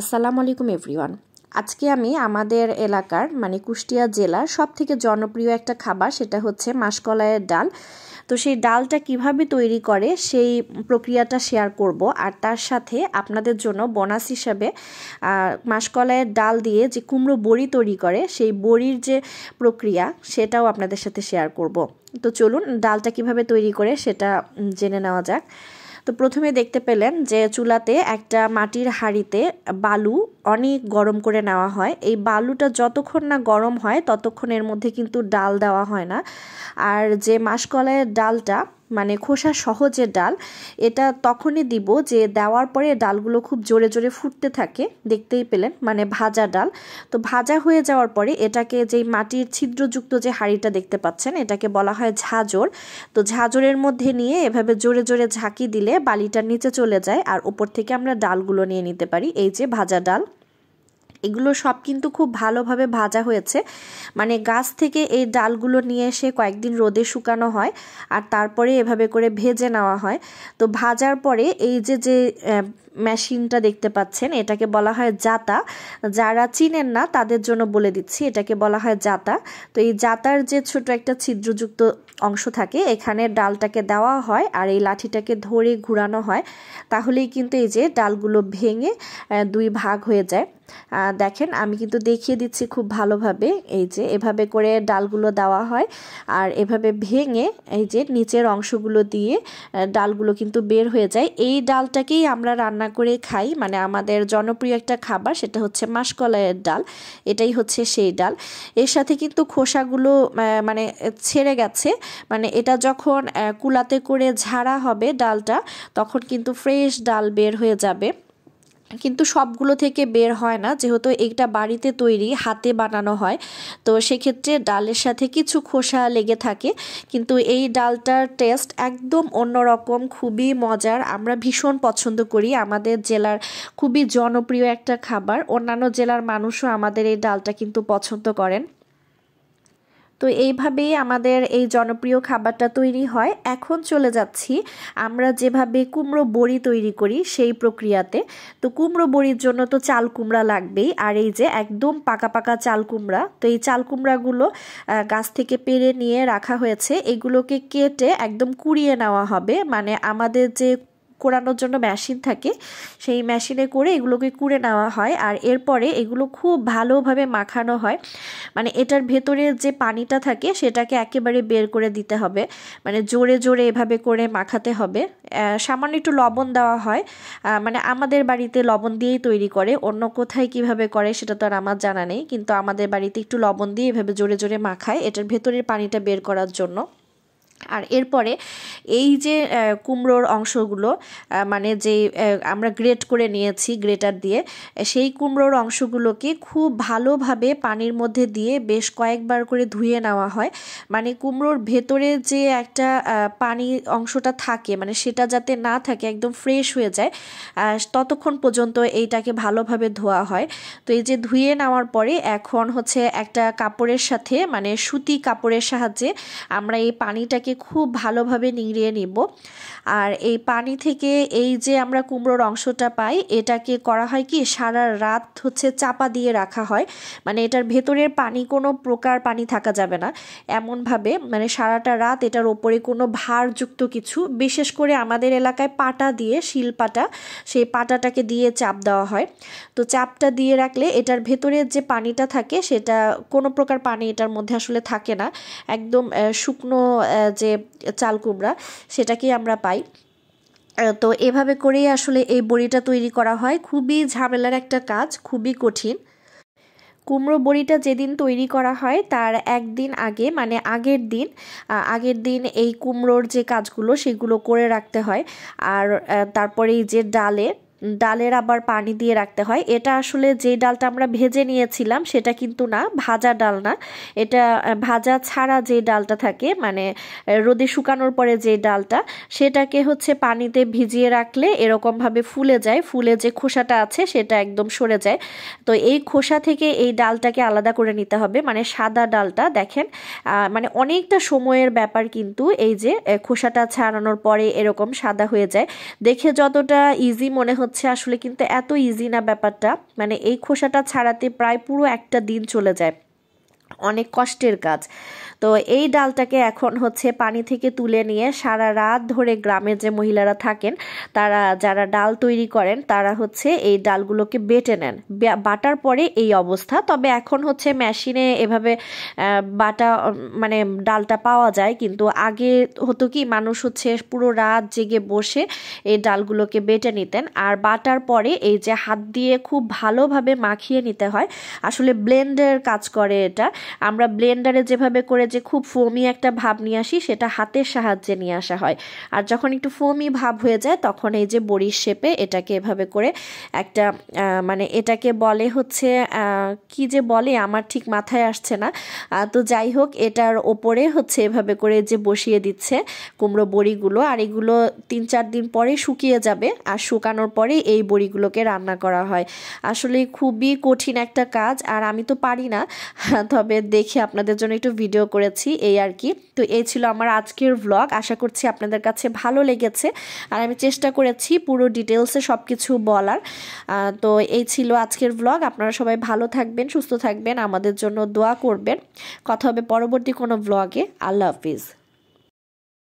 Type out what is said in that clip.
আসসালামু আলাইকুম এভরিওয়ান আজকে আমি আমাদের এলাকার মানে কুষ্টিয়া জেলার সব থেকে জনপ্রিয় একটা খাবার সেটা হচ্ছে মাসকলাইয়ের ডাল তো সেই ডালটা কিভাবে তৈরি করে সেই প্রক্রিয়াটা শেয়ার করব আর তার সাথে আপনাদের জন্য বোনাস হিসাবে মাসকলাইয়ের ডাল দিয়ে যে কুমড়ো বড়ি তৈরি করে সেই বড়ির যে প্রক্রিয়া সেটাও আপনাদের সাথে শেয়ার করব তো চলুন ডালটা কিভাবে তৈরি করে সেটা জেনে নেওয়া যাক তো প্রথমে দেখতে পেলেন যে চুলাতে একটা মাটির হাঁড়িতে বালু অনেক গরম করে নেওয়া হয় এই বালুটা যতক্ষণ না গরম হয় ততক্ষণ এর মধ্যে কিন্তু ডাল দেওয়া হয় না আর যে মাসকলাইয়ের ডালটা মানে খোসা সহজে ডাল এটা তখনই দিব যে দেওয়ার পরে ডালগুলো খুব জোরে জোরে ফুটতে থাকে দেখতেই পেলেন মানে ভাজা ডাল তো ভাজা হয়ে যাওয়ার পরে এটাকে যেই মাটির ছিদ্রযুক্ত যে হাঁড়িটা দেখতে পাচ্ছেন এটাকে বলা হয় ঝাঁঝর তো ঝাঁঝরের মধ্যে নিয়ে এভাবে জোরে জোরে ঝাঁকি দিলে বালিটার নিচে চলে যায় আর ওপর থেকে আমরা ডালগুলো নিয়ে নিতে পারি এই যে ভাজা ডাল এগুলো সব কিন্তু খুব ভালোভাবে ভাজা হয়েছে মানে গাছ থেকে এই ডালগুলো নিয়ে এসে কয়েকদিন রোদে শুকানো হয় আর তারপরে এভাবে করে ভেজে নেওয়া হয় তো ভাজার পরে এই যে যে মেশিনটা দেখতে পাচ্ছেন এটাকে বলা হয় জাতা যারা চিনেন না তাদের জন্য বলে দিচ্ছি এটাকে বলা হয় জাতা তো এই জাতার যে ছোট একটা ছিদ্রযুক্ত অংশ থাকে এখানে ডালটাকে দেওয়া হয় আর এই লাঠিটাকে ধরে ঘুরানো হয় তাহলেই কিন্তু এই যে ডালগুলো ভেঙে দুই ভাগ হয়ে যায় দেখেন আমি কিন্তু দেখিয়ে দিচ্ছি খুব ভালোভাবে এই যে এভাবে করে ডালগুলো দেওয়া হয় আর এভাবে ভেঙে এই যে নিচের অংশগুলো দিয়ে ডালগুলো কিন্তু বের হয়ে যায় এই ডালটাকেই আমরা রান্না রান্না করে খাই মানে আমাদের জনপ্রিয় একটা খাবার সেটা হচ্ছে মাসকলাইয়ের ডাল এটাই হচ্ছে সেই ডাল এর সাথে কিন্তু খোসাগুলো মানে ছেড়ে গেছে মানে এটা যখন কুলাতে করে ঝাড়া হবে ডালটা তখন কিন্তু ফ্রেশ ডাল বের হয়ে যাবে কিন্তু সবগুলো থেকে বের হয় না যেহেতু এইটা বাড়িতে তৈরি হাতে বানানো হয় তো সেক্ষেত্রে ডালের সাথে কিছু খোসা লেগে থাকে কিন্তু এই ডালটার টেস্ট একদম অন্যরকম খুবই মজার আমরা ভীষণ পছন্দ করি আমাদের জেলার খুবই জনপ্রিয় একটা খাবার অন্যান্য জেলার মানুষও আমাদের এই ডালটা কিন্তু পছন্দ করেন তো এইভাবেই আমাদের এই জনপ্রিয় খাবারটা তৈরি হয় এখন চলে যাচ্ছি আমরা যেভাবে কুমড়ো বড়ি তৈরি করি সেই প্রক্রিয়াতে তো কুমড়ো বড়ির জন্য তো চাল কুমড়া লাগবেই আর এই যে একদম পাকা পাকা চাল কুমড়া তো এই চাল কুমড়াগুলো গাছ থেকে পেরে নিয়ে রাখা হয়েছে এগুলোকে কেটে একদম কুড়িয়ে নেওয়া হবে মানে আমাদের যে কোরানোর জন্য মেশিন থাকে সেই মেশিনে করে এগুলোকে কুড়ে নেওয়া হয় আর এরপরে এগুলো খুব ভালোভাবে মাখানো হয় মানে এটার ভেতরে যে পানিটা থাকে সেটাকে একেবারে বের করে দিতে হবে মানে জোরে জোরে এভাবে করে মাখাতে হবে সামান্য একটু লবণ দেওয়া হয় মানে আমাদের বাড়িতে লবণ দিয়েই তৈরি করে অন্য কোথায় কিভাবে করে সেটা তো আর আমার জানা নেই কিন্তু আমাদের বাড়িতে একটু লবণ দিয়ে এভাবে জোরে জোরে মাখায় এটার ভেতরের পানিটা বের করার জন্য আর এরপরে এই যে কুমড়োর অংশগুলো মানে যে আমরা গ্রেট করে নিয়েছি গ্রেটার দিয়ে সেই কুমড়োর অংশগুলোকে খুব ভালোভাবে পানির মধ্যে দিয়ে বেশ কয়েকবার করে ধুয়ে নেওয়া হয় মানে কুমড়োর ভেতরে যে একটা পানি অংশটা থাকে মানে সেটা যাতে না থাকে একদম ফ্রেশ হয়ে যায় ততক্ষণ পর্যন্ত এইটাকে ভালোভাবে ধোয়া হয় তো এই যে ধুয়ে নেওয়ার পরে এখন হচ্ছে একটা কাপড়ের সাথে মানে সুতি কাপড়ের সাহায্যে আমরা এই পানিটাকে খুব ভালোভাবে নিংড়িয়ে নিব আর এই পানি থেকে এই যে আমরা কুমড়োর অংশটা পাই এটাকে করা হয় কি সারা রাত হচ্ছে চাপা দিয়ে রাখা হয় মানে এটার ভেতরের পানি কোনো প্রকার পানি থাকা যাবে না এমনভাবে মানে সারাটা রাত এটার ওপরে কোনো ভারযুক্ত কিছু বিশেষ করে আমাদের এলাকায় পাটা দিয়ে শিল পাটা সেই পাটাটাকে দিয়ে চাপ দেওয়া হয় তো চাপটা দিয়ে রাখলে এটার ভেতরে যে পানিটা থাকে সেটা কোনো প্রকার পানি এটার মধ্যে আসলে থাকে না একদম শুকনো যে যে চাল কুমড়া সেটাকেই আমরা পাই তো এভাবে করেই আসলে এই বড়িটা তৈরি করা হয় খুবই ঝামেলার একটা কাজ খুবই কঠিন কুমড়ো বড়িটা যেদিন তৈরি করা হয় তার একদিন আগে মানে আগের দিন আগের দিন এই কুমড়োর যে কাজগুলো সেগুলো করে রাখতে হয় আর তারপরে এই যে ডালে ডালের আবার পানি দিয়ে রাখতে হয় এটা আসলে যে ডালটা আমরা ভেজে নিয়েছিলাম সেটা কিন্তু না ভাজা ডাল না এটা ভাজা ছাড়া যে ডালটা থাকে মানে রোদে শুকানোর পরে যে ডালটা সেটাকে হচ্ছে পানিতে ভিজিয়ে রাখলে এরকমভাবে ফুলে যায় ফুলে যে খোসাটা আছে সেটা একদম সরে যায় তো এই খোসা থেকে এই ডালটাকে আলাদা করে নিতে হবে মানে সাদা ডালটা দেখেন মানে অনেকটা সময়ের ব্যাপার কিন্তু এই যে খোসাটা ছাড়ানোর পরে এরকম সাদা হয়ে যায় দেখে যতটা ইজি মনে হচ্ছে হচ্ছে আসলে কিন্তু এত ইজি না ব্যাপারটা মানে এই খোসাটা ছাড়াতে প্রায় পুরো একটা দিন চলে যায় অনেক কষ্টের কাজ তো এই ডালটাকে এখন হচ্ছে পানি থেকে তুলে নিয়ে সারা রাত ধরে গ্রামে যে মহিলারা থাকেন তারা যারা ডাল তৈরি করেন তারা হচ্ছে এই ডালগুলোকে বেটে নেন বাটার পরে এই অবস্থা তবে এখন হচ্ছে মেশিনে এভাবে বাটা মানে ডালটা পাওয়া যায় কিন্তু আগে হতো কি মানুষ হচ্ছে পুরো রাত জেগে বসে এই ডালগুলোকে বেটে নিতেন আর বাটার পরে এই যে হাত দিয়ে খুব ভালোভাবে মাখিয়ে নিতে হয় আসলে ব্লেন্ডের কাজ করে এটা আমরা ব্লেন্ডারে যেভাবে করে যে খুব ফোমি একটা ভাব নিয়ে আসি সেটা হাতের সাহায্যে নিয়ে আসা হয় আর যখন একটু ফোমি ভাব হয়ে যায় তখন এই যে বড়ির শেপে এটাকে এভাবে করে একটা মানে এটাকে বলে হচ্ছে কি যে বলে আমার ঠিক মাথায় আসছে না তো যাই হোক এটার ওপরে হচ্ছে এভাবে করে যে বসিয়ে দিচ্ছে কুমড়ো বড়িগুলো আর এগুলো তিন চার দিন পরে শুকিয়ে যাবে আর শুকানোর পরে এই বড়িগুলোকে রান্না করা হয় আসলে খুবই কঠিন একটা কাজ আর আমি তো পারি না তবে ভাবে দেখে আপনাদের জন্য একটু ভিডিও করেছি এই আর কি তো এই ছিল আমার আজকের ব্লগ আশা করছি আপনাদের কাছে ভালো লেগেছে আর আমি চেষ্টা করেছি পুরো ডিটেলসে সব কিছু বলার তো এই ছিল আজকের ব্লগ আপনারা সবাই ভালো থাকবেন সুস্থ থাকবেন আমাদের জন্য দোয়া করবেন কথা হবে পরবর্তী কোনো ব্লগে আল্লাহ হাফিজ